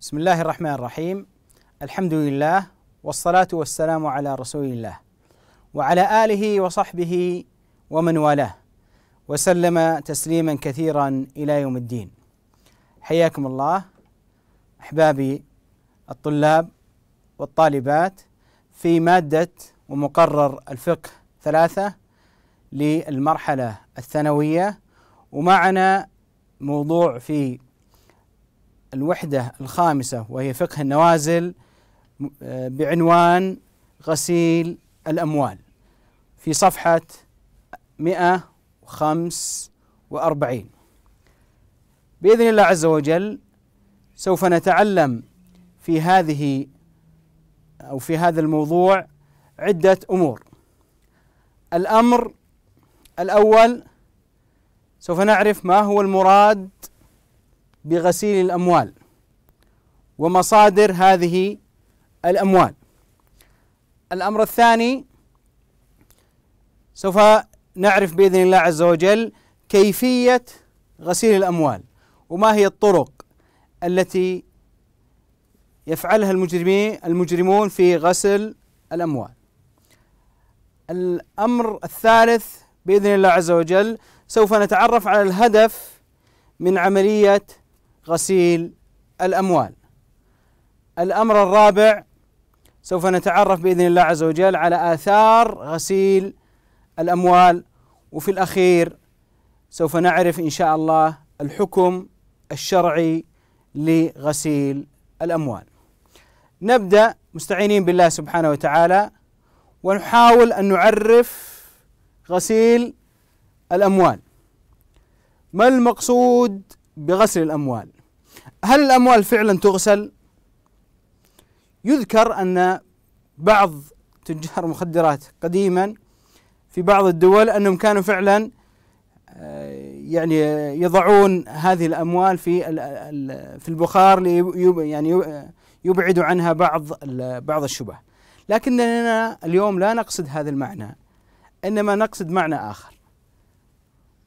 بسم الله الرحمن الرحيم الحمد لله والصلاة والسلام على رسول الله وعلى آله وصحبه ومن والاه وسلم تسليما كثيرا إلى يوم الدين حياكم الله أحبابي الطلاب والطالبات في مادة ومقرر الفقه ثلاثة للمرحلة الثانوية ومعنا موضوع في الوحدة الخامسة وهي فقه النوازل آه، بعنوان غسيل الأموال في صفحة 145 بإذن الله عز وجل سوف نتعلم في هذه أو في هذا الموضوع عدة أمور الأمر الأول سوف نعرف ما هو المراد بغسيل الاموال ومصادر هذه الاموال. الامر الثاني سوف نعرف باذن الله عز وجل كيفيه غسيل الاموال وما هي الطرق التي يفعلها المجرمين المجرمون في غسل الاموال. الامر الثالث باذن الله عز وجل سوف نتعرف على الهدف من عمليه غسيل الأموال الأمر الرابع سوف نتعرف بإذن الله عز وجل على آثار غسيل الأموال وفي الأخير سوف نعرف إن شاء الله الحكم الشرعي لغسيل الأموال نبدأ مستعينين بالله سبحانه وتعالى ونحاول أن نعرف غسيل الأموال ما المقصود بغسل الأموال هل الأموال فعلا تغسل؟ يذكر أن بعض تجار المخدرات قديما في بعض الدول أنهم كانوا فعلا آه، يعني يضعون هذه الأموال في في البخار يعني يبعد عنها بعض بعض الشبه لكننا اليوم لا نقصد هذا المعنى إنما نقصد معنى آخر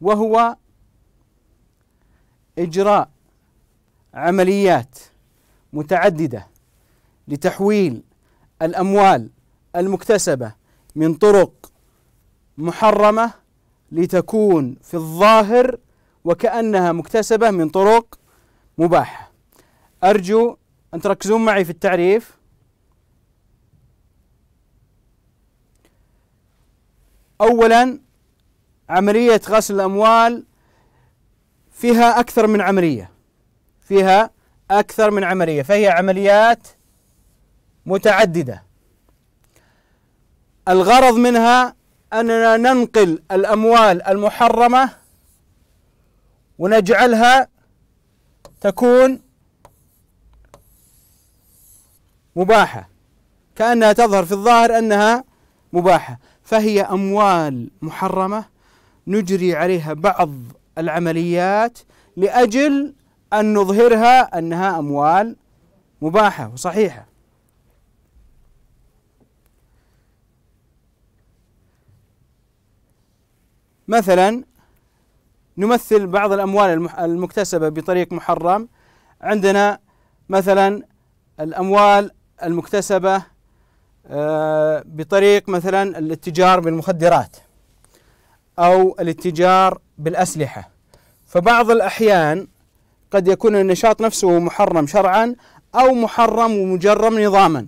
وهو اجراء عمليات متعدده لتحويل الاموال المكتسبه من طرق محرمه لتكون في الظاهر وكانها مكتسبه من طرق مباحه. ارجو ان تركزون معي في التعريف. اولا عمليه غسل الاموال فيها أكثر من عملية فيها أكثر من عملية فهي عمليات متعددة الغرض منها أننا ننقل الأموال المحرمة ونجعلها تكون مباحة كأنها تظهر في الظاهر أنها مباحة فهي أموال محرمة نجري عليها بعض العمليات لأجل أن نظهرها أنها أموال مباحة وصحيحة مثلا نمثل بعض الأموال المكتسبة بطريق محرم عندنا مثلا الأموال المكتسبة آه، بطريق مثلا الاتجار بالمخدرات أو الاتجار بالأسلحة فبعض الأحيان قد يكون النشاط نفسه محرم شرعا أو محرم ومجرم نظاما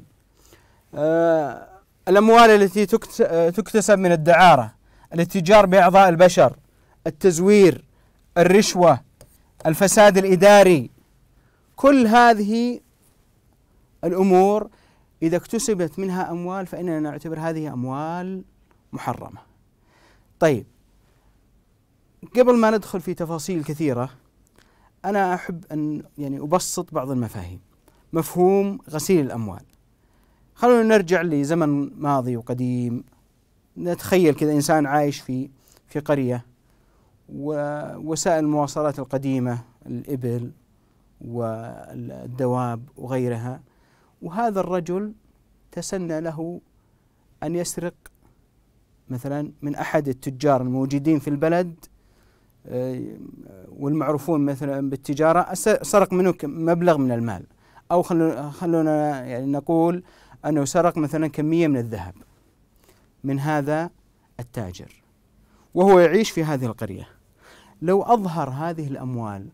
آه الأموال التي آه، تكتسب من الدعارة الاتجار بأعضاء البشر التزوير الرشوة الفساد الإداري كل هذه الأمور إذا اكتسبت منها أموال فإننا نعتبر هذه أموال محرمة طيب قبل ما ندخل في تفاصيل كثيرة أنا أحب أن يعني أبسط بعض المفاهيم مفهوم غسيل الأموال خلونا نرجع لزمن ماضي وقديم نتخيل كذا إنسان عايش في في قرية ووسائل المواصلات القديمة الإبل والدواب وغيرها وهذا الرجل تسنى له أن يسرق مثلا من أحد التجار الموجودين في البلد والمعروفون مثلا بالتجارة سرق منه مبلغ من المال أو خلونا يعني نقول أنه سرق مثلا كمية من الذهب من هذا التاجر وهو يعيش في هذه القرية لو أظهر هذه الأموال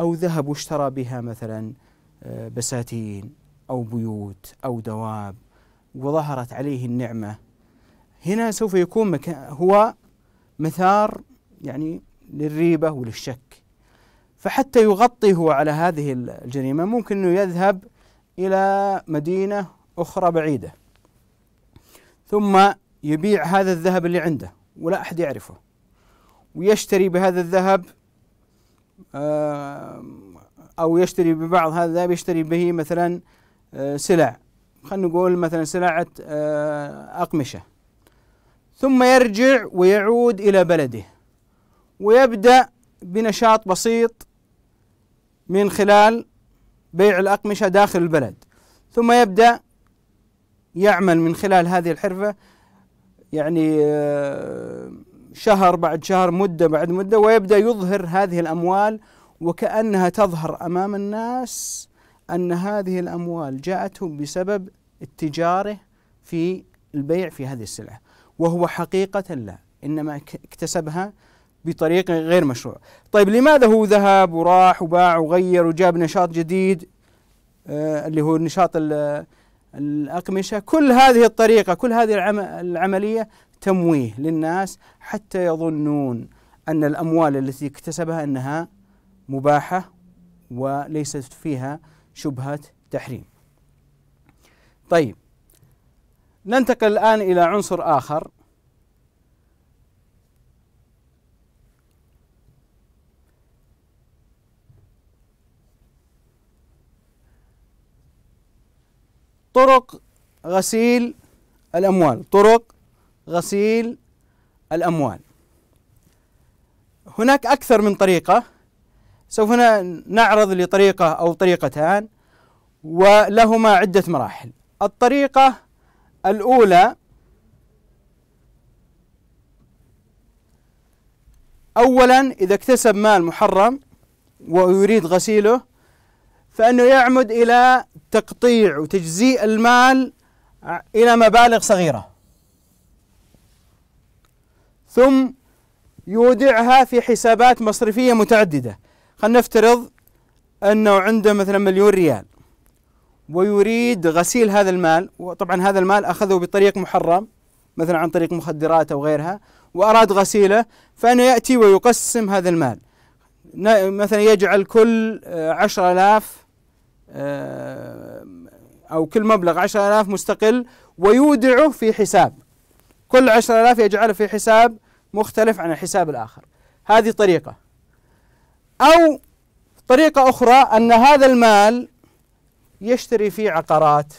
أو ذهب واشترى بها مثلا آه، بساتين أو بيوت أو دواب وظهرت عليه النعمة هنا سوف يكون مكان هو مثار يعني للريبة وللشك فحتى يغطي هو على هذه الجريمة ممكن أنه يذهب إلى مدينة أخرى بعيدة ثم يبيع هذا الذهب اللي عنده ولا أحد يعرفه ويشتري بهذا الذهب آه، أو يشتري ببعض هذا الذهب يشتري به مثلا آه، سلع خلينا نقول مثلا سلعة آه، أقمشة ثم يرجع ويعود إلى بلده ويبدأ بنشاط بسيط من خلال بيع الأقمشة داخل البلد ثم يبدأ يعمل من خلال هذه الحرفة يعني آه، شهر بعد شهر مدة بعد مدة ويبدأ يظهر هذه الأموال وكأنها تظهر أمام الناس أن هذه الأموال جاءتهم بسبب اتجاره في البيع في هذه السلعة وهو حقيقة لا إنما اكتسبها بطريق غير مشروع طيب لماذا هو ذهب وراح وباع وغير وجاب نشاط جديد آه اللي هو نشاط الأقمشة كل هذه الطريقة كل هذه العم العملية تمويه للناس حتى يظنون أن الأموال التي اكتسبها أنها مباحة وليست فيها شبهة تحريم طيب ننتقل الآن إلى عنصر آخر طرق غسيل الأموال طرق غسيل الأموال هناك أكثر من طريقة سوف نعرض لطريقة أو طريقتان ولهما عدة مراحل الطريقة الأولى أولا إذا اكتسب مال محرم ويريد غسيله فأنه يعمد إلى تقطيع وتجزيء المال إلى مبالغ صغيرة ثم يودعها في حسابات مصرفية متعددة خلينا نفترض أنه عنده مثلا مليون ريال ويريد غسيل هذا المال وطبعا هذا المال أخذه بطريق محرم مثلا عن طريق مخدرات أو غيرها وأراد غسيله فأنه يأتي ويقسم هذا المال مثلا يجعل كل عشر آلاف آه، أو كل مبلغ 10000 مستقل ويودعه في حساب كل 10000 يجعله في حساب مختلف عن الحساب الآخر هذه طريقة أو طريقة أخرى أن هذا المال يشتري فيه عقارات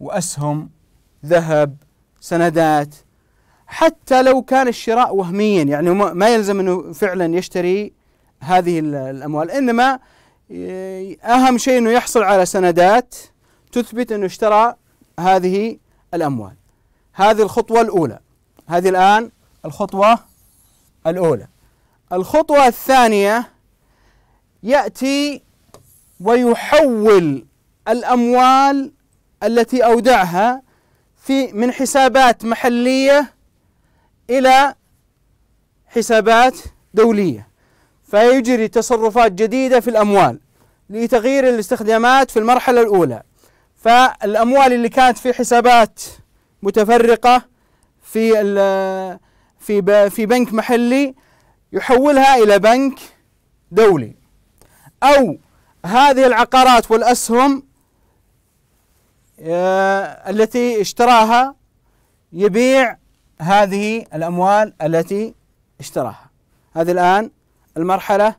وأسهم ذهب سندات حتى لو كان الشراء وهميا يعني ما يلزم أنه فعلا يشتري هذه الأموال إنما أهم شيء أنه يحصل على سندات تثبت أنه اشترى هذه الأموال هذه الخطوة الأولى هذه الآن الخطوة الأولى الخطوة الثانية يأتي ويحول الأموال التي أودعها في من حسابات محلية إلى حسابات دولية فيجري تصرفات جديدة في الأموال لتغيير الاستخدامات في المرحلة الأولى فالأموال اللي كانت في حسابات متفرقة في في في بنك محلي يحولها إلى بنك دولي أو هذه العقارات والأسهم آه، التي اشتراها يبيع هذه الأموال التي اشتراها هذه الآن المرحلة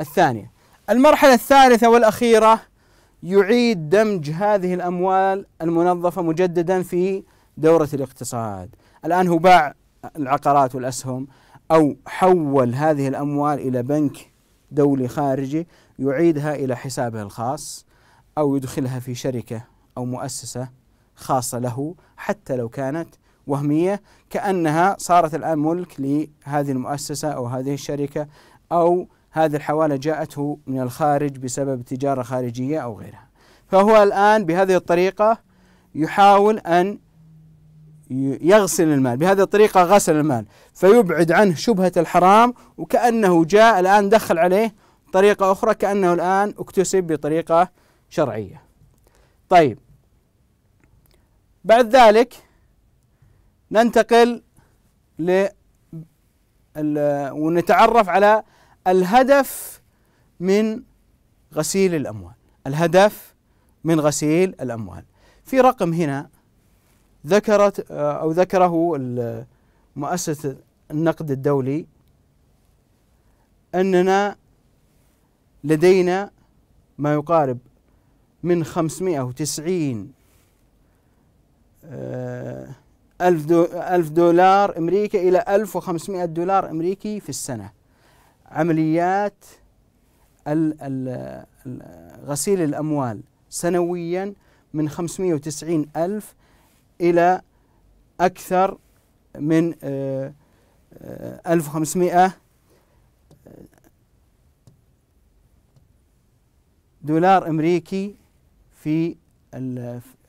الثانية المرحلة الثالثة والأخيرة يعيد دمج هذه الأموال المنظفة مجددا في دورة الاقتصاد الآن هو باع العقارات والأسهم أو حول هذه الأموال إلى بنك دولي خارجي يعيدها إلى حسابه الخاص أو يدخلها في شركة أو مؤسسة خاصة له حتى لو كانت وهمية كأنها صارت الآن ملك لهذه المؤسسة أو هذه الشركة أو هذه الحوالة جاءته من الخارج بسبب تجارة خارجية أو غيرها فهو الآن بهذه الطريقة يحاول أن يغسل المال بهذه الطريقة غسل المال فيبعد عنه شبهة الحرام وكأنه جاء الآن دخل عليه طريقة أخرى كأنه الآن اكتسب بطريقة شرعية طيب بعد ذلك ننتقل ل ونتعرف على الهدف من غسيل الأموال الهدف من غسيل الأموال في رقم هنا ذكرت آه، أو ذكره مؤسسة النقد الدولي أننا لدينا ما يقارب من 590 آه 1000 دو 1000 دولار امريكي الى 1500 دولار امريكي في السنه عمليات غسيل الاموال سنويا من وتسعين ألف إلى أكثر من 1500 آه، آه، آه، دولار أمريكي في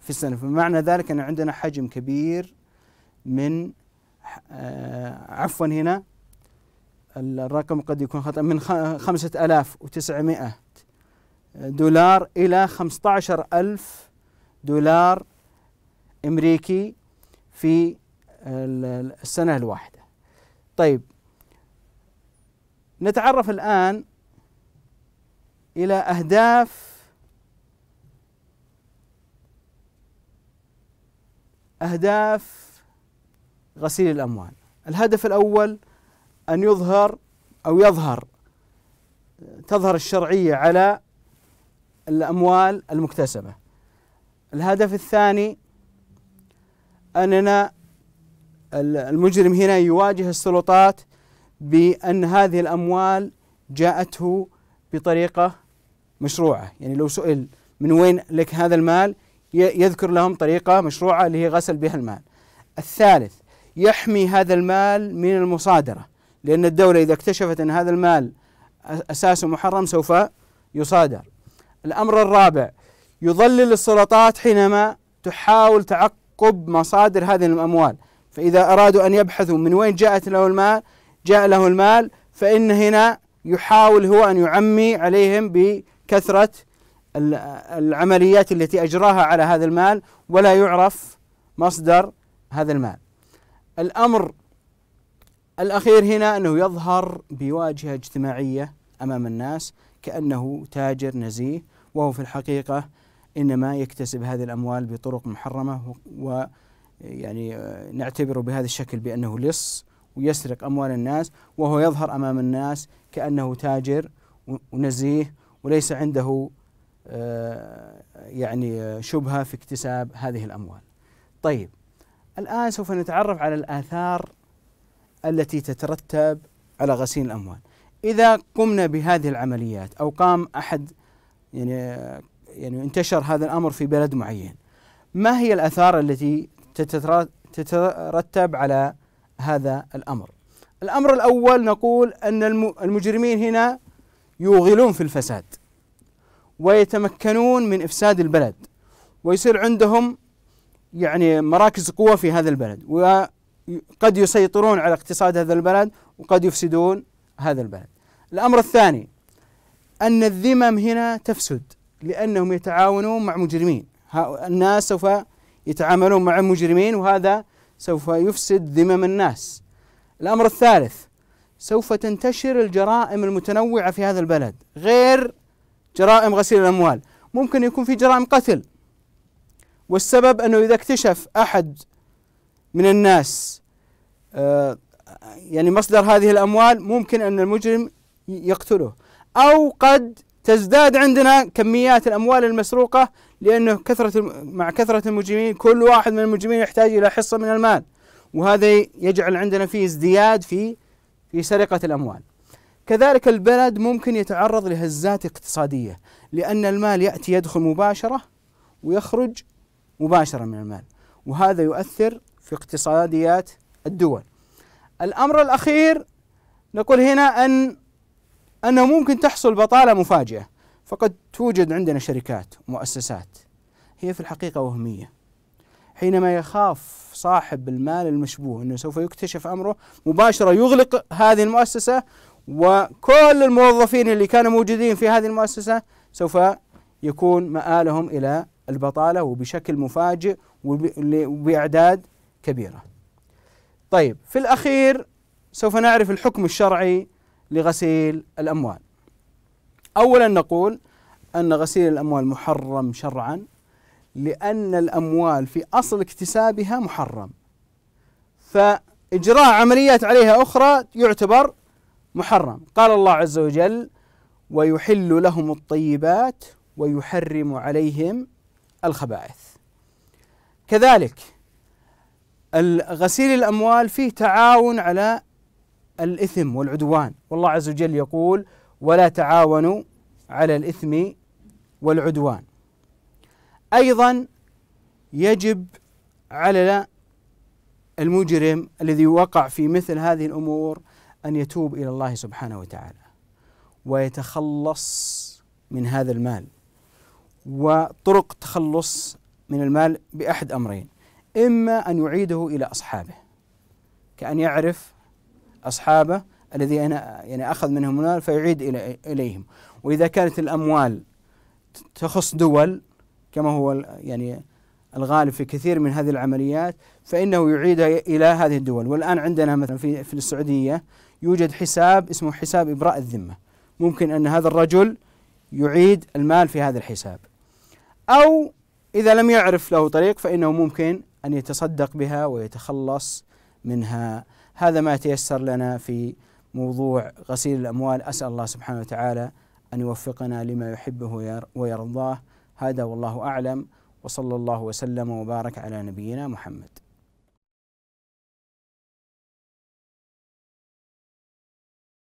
في السنة فمعنى ذلك أن عندنا حجم كبير من آه، عفوا هنا الرقم قد يكون خطأ من خمسة ألاف وتسعمائة دولار إلى خمسة عشر ألف دولار أمريكي في السنة الواحدة طيب نتعرف الآن إلى أهداف أهداف غسيل الأموال الهدف الأول أن يظهر أو يظهر تظهر الشرعية على الأموال المكتسبة الهدف الثاني أننا المجرم هنا يواجه السلطات بأن هذه الأموال جاءته بطريقة مشروعة يعني لو سئل من وين لك هذا المال يذكر لهم طريقة مشروعة اللي هي غسل بها المال الثالث يحمي هذا المال من المصادرة لأن الدولة إذا اكتشفت أن هذا المال أساسه محرم سوف يصادر الأمر الرابع يضلل السلطات حينما تحاول تعقب مصادر هذه الأموال فإذا أرادوا أن يبحثوا من وين جاءت له المال جاء له المال فإن هنا يحاول هو أن يعمي عليهم بكثرة العمليات التي أجراها على هذا المال ولا يعرف مصدر هذا المال الأمر الأخير هنا أنه يظهر بواجهة اجتماعية أمام الناس كأنه تاجر نزيه وهو في الحقيقة إنما يكتسب هذه الأموال بطرق محرمة ويعني نعتبره بهذا الشكل بأنه لص ويسرق أموال الناس وهو يظهر أمام الناس كأنه تاجر ونزيه وليس عنده آه، يعني شبهة في اكتساب هذه الأموال طيب الآن سوف نتعرف على الآثار التي تترتب على غسيل الأموال إذا قمنا بهذه العمليات أو قام أحد يعني يعني انتشر هذا الأمر في بلد معين ما هي الآثار التي تترتب على هذا الأمر الأمر الأول نقول أن المجرمين هنا يوغلون في الفساد ويتمكنون من إفساد البلد ويصير عندهم يعني مراكز قوة في هذا البلد وقد يسيطرون على اقتصاد هذا البلد وقد يفسدون هذا البلد الأمر الثاني أن الذمم هنا تفسد لأنهم يتعاونون مع مجرمين الناس سوف يتعاملون مع مجرمين وهذا سوف يفسد ذمم الناس الأمر الثالث سوف تنتشر الجرائم المتنوعة في هذا البلد غير جرائم غسيل الأموال ممكن يكون في جرائم قتل والسبب أنه إذا اكتشف أحد من الناس آه، يعني مصدر هذه الأموال ممكن أن المجرم يقتله أو قد تزداد عندنا كميات الأموال المسروقة لأنه كثرة مع كثرة المجرمين كل واحد من المجرمين يحتاج إلى حصة من المال وهذا يجعل عندنا فيه ازدياد في في سرقة الأموال كذلك البلد ممكن يتعرض لهزات اقتصادية لأن المال يأتي يدخل مباشرة ويخرج مباشرة من المال وهذا يؤثر في اقتصاديات الدول الأمر الأخير نقول هنا أن أنه ممكن تحصل بطالة مفاجئة فقد توجد عندنا شركات ومؤسسات هي في الحقيقة وهمية حينما يخاف صاحب المال المشبوه أنه سوف يكتشف أمره مباشرة يغلق هذه المؤسسة وكل الموظفين اللي كانوا موجودين في هذه المؤسسة سوف يكون مآلهم إلى البطالة وبشكل مفاجئ وبإعداد كبيرة طيب في الأخير سوف نعرف الحكم الشرعي لغسيل الأموال أولا نقول أن غسيل الأموال محرم شرعا لأن الأموال في أصل اكتسابها محرم فإجراء عمليات عليها أخرى يعتبر محرم قال الله عز وجل ويحل لهم الطيبات ويحرم عليهم الخبائث كذلك غسيل الأموال فيه تعاون على الإثم والعدوان والله عز وجل يقول ولا تعاونوا على الإثم والعدوان أيضا يجب على المجرم الذي وقع في مثل هذه الأمور أن يتوب إلى الله سبحانه وتعالى ويتخلص من هذا المال وطرق تخلص من المال بأحد أمرين إما أن يعيده إلى أصحابه كأن يعرف أصحابه الذين يعني أخذ منهم المال فيعيد إلى إليهم وإذا كانت الأموال تخص دول كما هو يعني الغالب في كثير من هذه العمليات فإنه يعيدها إلى هذه الدول والآن عندنا مثلا في, في السعودية يوجد حساب اسمه حساب إبراء الذمة ممكن أن هذا الرجل يعيد المال في هذا الحساب أو إذا لم يعرف له طريق فإنه ممكن أن يتصدق بها ويتخلص منها هذا ما تيسر لنا في موضوع غسيل الأموال أسأل الله سبحانه وتعالى أن يوفقنا لما يحبه ويرضاه هذا والله أعلم وصلى الله وسلم وبارك على نبينا محمد